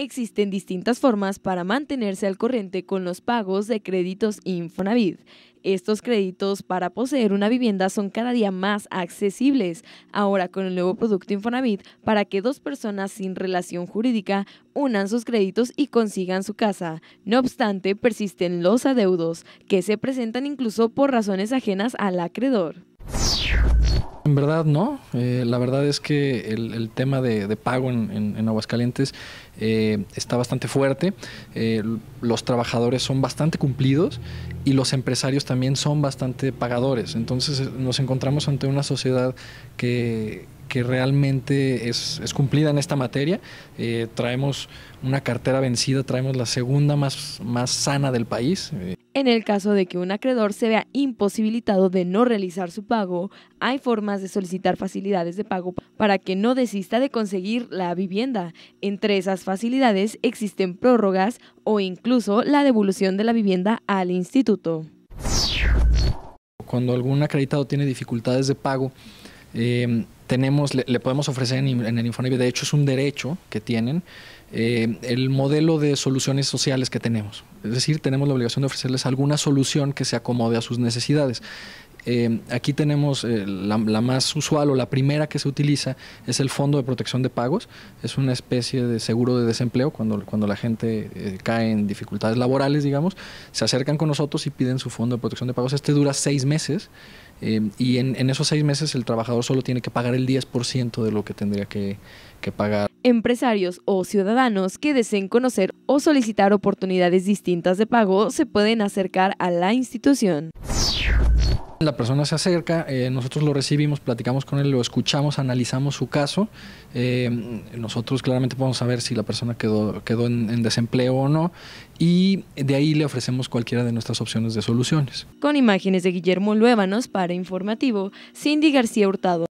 Existen distintas formas para mantenerse al corriente con los pagos de créditos Infonavit. Estos créditos para poseer una vivienda son cada día más accesibles. Ahora con el nuevo producto Infonavit, para que dos personas sin relación jurídica unan sus créditos y consigan su casa. No obstante, persisten los adeudos, que se presentan incluso por razones ajenas al acreedor. En verdad no, eh, la verdad es que el, tema de, pago en, Aguascalientes eh, está bastante fuerte, eh, los trabajadores son bastante cumplidos y los empresarios también son bastante pagadores, entonces nos encontramos ante una sociedad que, que realmente es, cumplida en esta materia. Eh, traemos una cartera vencida, traemos la segunda más, más sana del país. En el caso de que un acreedor se vea imposibilitado de no realizar su pago, hay formas de solicitar facilidades de pago para que no desista de conseguir la vivienda. Entre esas facilidades existen prórrogas o incluso la devolución de la vivienda al instituto. Cuando algún acreditado tiene dificultades de pago, eh, tenemos, le, podemos ofrecer en, el Infonavit, de hecho es un derecho que tienen, eh, el modelo de soluciones sociales que tenemos. Es decir, tenemos la obligación de ofrecerles alguna solución que se acomode a sus necesidades. Em, aquí tenemos eh, la, más usual o la primera que se utiliza es el Fondo de Protección de Pagos. Es una especie de seguro de desempleo cuando, cuando la gente eh, cae en dificultades laborales, digamos. Se acercan con nosotros y piden su Fondo de Protección de Pagos. Este dura seis meses. Em, y en, esos seis meses el trabajador solo tiene que pagar el 10% de lo que tendría que pagar. Empresarios o ciudadanos que deseen conocer o solicitar oportunidades distintas de pago se pueden acercar a la institución. La persona se acerca, eh, nosotros lo recibimos, platicamos con él, lo escuchamos, analizamos su caso. Eh, nosotros claramente podemos saber si la persona quedó, quedó en, desempleo o no y de ahí le ofrecemos cualquiera de nuestras opciones de soluciones. Con imágenes de Guillermo Luévanos, para Informativo, Cindy García Hurtado.